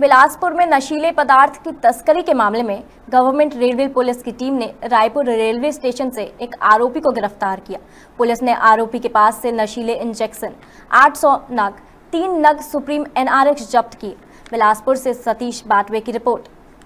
बिलासपुर में नशीले पदार्थ की तस्करी के मामले में गवर्नमेंट रेलवे पुलिस की टीम ने रायपुर रेलवे स्टेशन से एक आरोपी को गिरफ्तार किया पुलिस ने आरोपी के पास से नशीले इंजेक्शन 800 नग तीन नग सुप्रीम एनआरएक्स जब्त किए बिलासपुर से सतीश बाटवे की रिपोर्ट